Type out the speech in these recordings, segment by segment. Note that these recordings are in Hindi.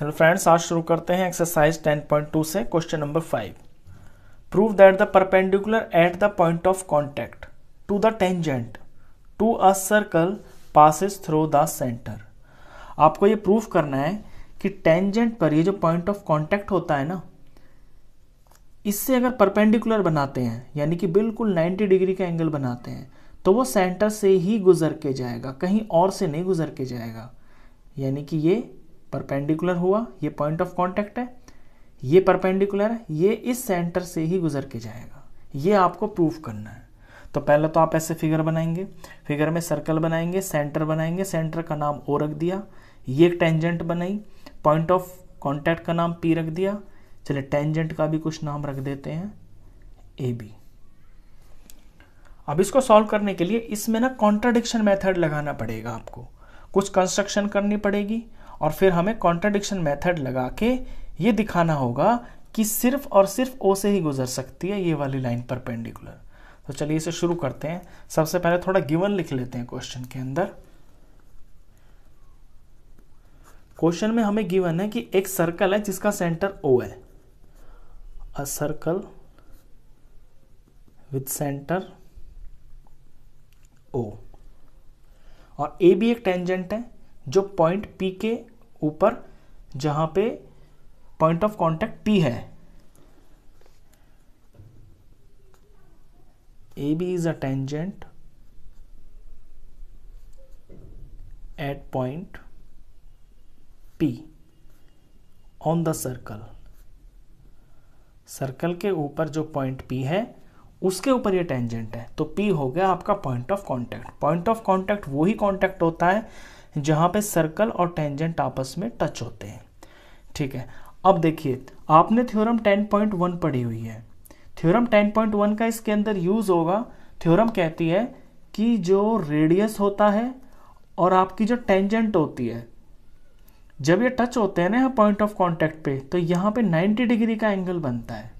हेलो फ्रेंड्स आज शुरू करते हैं एक्सरसाइज 10.2 से question number five prove that the perpendicular at the point of contact to the tangent to a circle passes through the centre आपको ये प्रूव करना है कि टेंजेंट पर ये जो पॉइंट ऑफ कॉन्टैक्ट होता है ना इससे अगर परपेंडिकुलर बनाते हैं यानी कि बिल्कुल नाइन्टी डिग्री का एंगल बनाते हैं तो वो सेंटर से ही गुजर के जाएगा कहीं और से नहीं गुजर के जाएगा यानी कि ये परपेंडिकुलर हुआ ये पॉइंट ऑफ कांटेक्ट है ये परपेंडिकुलर है ये इस सेंटर से ही गुजर के जाएगा ये आपको प्रूफ करना है तो पहले तो आप ऐसे फिगर बनाएंगे फिगर में सर्कल बनाएंगे सेंटर बनाएंगे सेंटर का नाम ओ रख दिया ये एक टेंजेंट बनाई पॉइंट ऑफ कॉन्टैक्ट का नाम पी रख दिया चलिए टेंजेंट का भी कुछ नाम रख देते हैं ए बी अब इसको सॉल्व करने के लिए इसमें ना कॉन्ट्राडिक्शन मेथड लगाना पड़ेगा आपको कुछ कंस्ट्रक्शन करनी पड़ेगी और फिर हमें कॉन्ट्राडिक्शन मेथड लगा के ये दिखाना होगा कि सिर्फ और सिर्फ ओ से ही गुजर सकती है ये वाली लाइन परपेंडिकुलर तो चलिए इसे शुरू करते हैं सबसे पहले थोड़ा गिवन लिख लेते हैं क्वेश्चन के अंदर क्वेश्चन में हमें गिवन है कि एक सर्कल है जिसका सेंटर ओ है a circle with centre O और ए भी एक टेंजेंट है जो पॉइंट पी के ऊपर जहां पे पॉइंट ऑफ कांटेक्ट पी है A B is a tangent at point P on the circle circle के ऊपर जो पॉइंट पी है उसके ऊपर ये टेंजेंट है तो पी हो गया आपका point of contact point of contact ही कांटेक्ट होता है जहाँ पे सर्कल और टेंजेंट आपस में टच होते हैं ठीक है अब देखिए आपने थ्योरम 10.1 पढ़ी हुई है थ्योरम 10.1 का इसके अंदर यूज़ होगा थ्योरम कहती है कि जो रेडियस होता है और आपकी जो टेंजेंट होती है जब ये टच होते हैं ना पॉइंट ऑफ कॉन्टेक्ट पे तो यहाँ पे 90 डिग्री का एंगल बनता है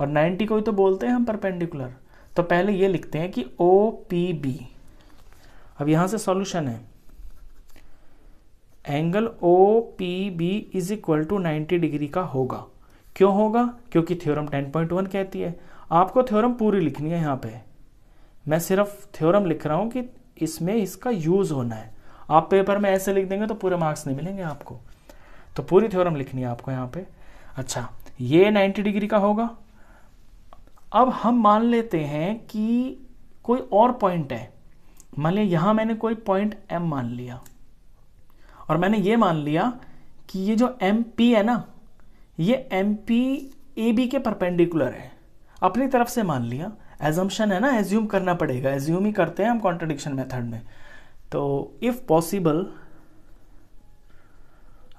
और 90 को ही तो बोलते हैं हम परपेंडिकुलर तो पहले ये लिखते हैं कि ओ पी बी अब यहाँ से सॉल्यूशन है angle O P B is equal to ninety degree का होगा क्यों होगा क्योंकि थ्योरम 10.1 कहती है आपको थ्योरम पूरी लिखनी है यहाँ पे मैं सिर्फ थ्योरम लिख रहा हूँ कि इसमें इसका यूज़ होना है आप पेपर में ऐसे लिख देंगे तो पूरे मार्क्स नहीं मिलेंगे आपको तो पूरी थ्योरम लिखनी है आपको यहाँ पे अच्छा ये 90 डिग्री का होगा अब हम मान लेते हैं कि कोई और पॉइंट है मान लिया यहाँ मैंने कोई पॉइंट एम मान लिया और मैंने ये मान लिया कि ये जो एम पी है ना ये एम पी ए बी के परपेंडिकुलर है अपनी तरफ से मान लिया एजम्पन है ना एज्यूम करना पड़ेगा एज्यूम ही करते हैं हम कॉन्ट्रडिक्शन मेथड में तो इफ़ पॉसिबल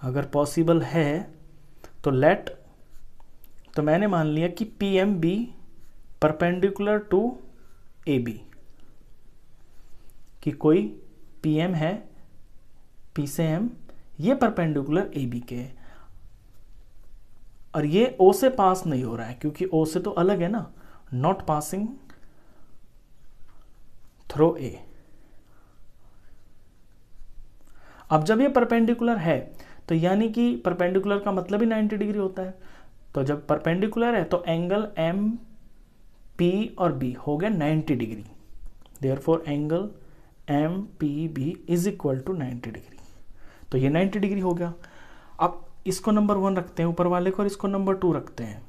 अगर पॉसिबल है तो लेट तो मैंने मान लिया कि P M B perpendicular to A B कि कोई पी एम है पी से एम ये परपेंडिकुलर ए बी के है और ये ओ से पास नहीं हो रहा है क्योंकि ओ से तो अलग है ना नॉट पासिंग थ्रो ए अब जब ये परपेंडिकुलर है तो यानी कि परपेंडिकुलर का मतलब ही 90 डिग्री होता है तो जब परपेंडिकुलर है तो एंगल एम पी और बी हो गया 90 degree therefore angle M P B is equal to 90 degree तो ये 90 डिग्री हो गया अब इसको नंबर वन रखते हैं ऊपर वाले को और इसको नंबर टू रखते हैं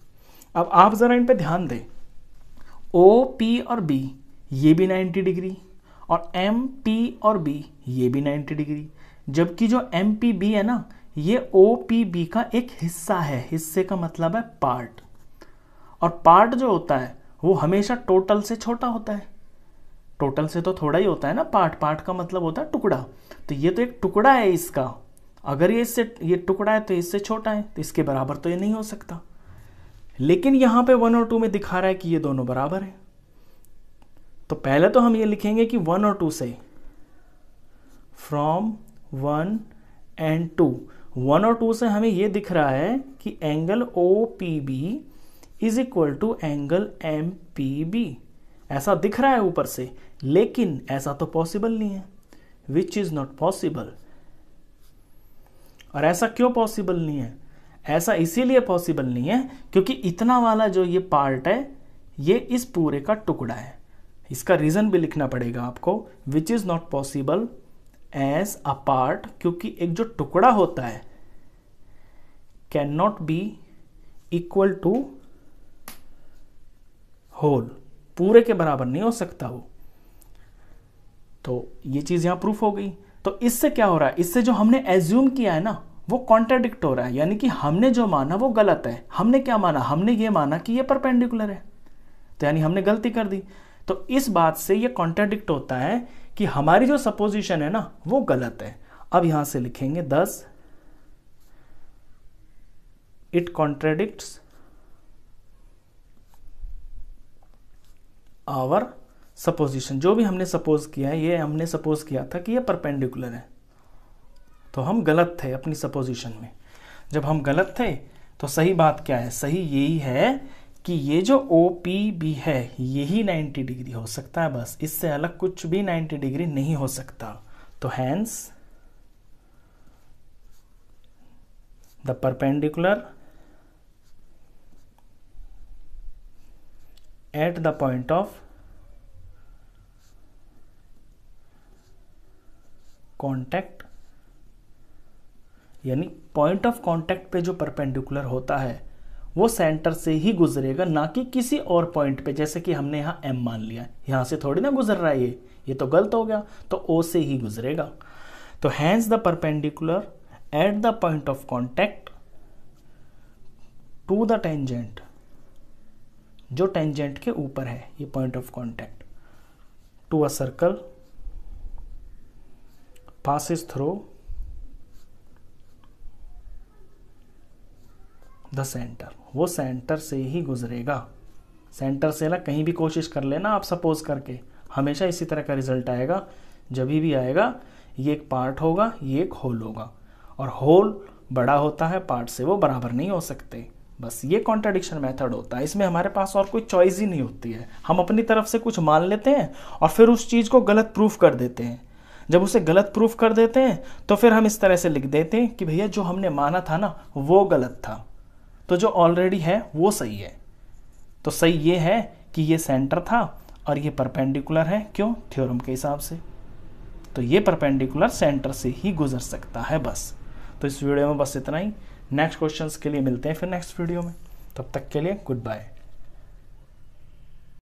अब आप ज़रा इन पर ध्यान दें ओ पी और बी ये भी 90 डिग्री और एम पी और बी ये भी 90 डिग्री जबकि जो एम पी बी है ना ये ओ पी बी का एक हिस्सा है हिस्से का मतलब है पार्ट और पार्ट जो होता है वो हमेशा टोटल से छोटा होता है टोटल से तो थोड़ा ही होता है ना पार्ट पार्ट का मतलब होता है टुकड़ा तो ये तो एक टुकड़ा है इसका अगर ये इससे ये टुकड़ा है तो इससे छोटा है तो इसके बराबर तो ये नहीं हो सकता लेकिन यहाँ पे वन और टू में दिखा रहा है कि ये दोनों बराबर है तो पहले तो हम ये लिखेंगे कि वन और टू से from one and two one और टू से हमें ये दिख रहा है कि angle O P B is equal to angle M P B ऐसा दिख रहा है ऊपर से लेकिन ऐसा तो पॉसिबल नहीं है विच इज़ नॉट पॉसिबल और ऐसा क्यों पॉसिबल नहीं है ऐसा इसीलिए पॉसिबल नहीं है क्योंकि इतना वाला जो ये पार्ट है ये इस पूरे का टुकड़ा है इसका रीज़न भी लिखना पड़ेगा आपको which is not possible as a part क्योंकि एक जो टुकड़ा होता है can not be equal to whole पूरे के बराबर नहीं हो सकता वो तो ये चीज़ यहां प्रूफ हो गई तो इससे क्या हो रहा है इससे जो हमने एज्यूम किया है ना वो कॉन्ट्राडिक्ट हो रहा है यानी कि हमने जो माना वो गलत है हमने क्या माना हमने ये माना कि ये परपेंडिकुलर है तो यानी हमने गलती कर दी तो इस बात से ये कॉन्ट्राडिक्ट होता है कि हमारी जो सपोजिशन है ना वो गलत है अब यहां से लिखेंगे thus it contradicts our supposition जो भी हमने सपोज किया है ये हमने सपोज किया था कि ये परपेंडिकुलर है तो हम गलत थे अपनी सपोजिशन में जब हम गलत थे तो सही बात क्या है सही यही है कि ये जो ओ पी बी है यही 90 डिग्री हो सकता है बस इससे अलग कुछ भी 90 डिग्री नहीं हो सकता तो hence the perpendicular at the point of contact यानी पॉइंट ऑफ कॉन्टैक्ट पे जो परपेंडिकुलर होता है वो सेंटर से ही गुजरेगा ना कि किसी और पॉइंट पे जैसे कि हमने यहां एम मान लिया यहां से थोड़ी ना गुजर रहा है ये ये तो गलत हो गया तो ओ से ही गुजरेगा तो hence the perpendicular at the point of contact to the tangent जो टेंजेंट के ऊपर है ये point of contact to a circle passes through the centre वो सेंटर से ही गुजरेगा सेंटर से ना कहीं भी कोशिश कर लेना आप सपोज करके हमेशा इसी तरह का रिजल्ट आएगा जब भी आएगा ये एक पार्ट होगा ये एक होल होगा और होल बड़ा होता है पार्ट से वो बराबर नहीं हो सकते बस ये कॉन्ट्राडिक्शन मेथड होता है इसमें हमारे पास और कोई चॉइस ही नहीं होती है हम अपनी तरफ से कुछ मान लेते हैं और फिर उस चीज़ को गलत प्रूफ कर देते हैं जब उसे गलत प्रूफ कर देते हैं तो फिर हम इस तरह से लिख देते हैं कि भैया जो हमने माना था ना वो गलत था तो जो ऑलरेडी है वो सही है तो सही ये है कि ये सेंटर था और ये परपेंडिकुलर है क्यों थ्योरम के हिसाब से तो ये परपेंडिकुलर सेंटर से ही गुजर सकता है बस तो इस वीडियो में बस इतना ही नेक्स्ट क्वेश्चन के लिए मिलते हैं फिर नेक्स्ट वीडियो में तब तक के लिए गुड बाय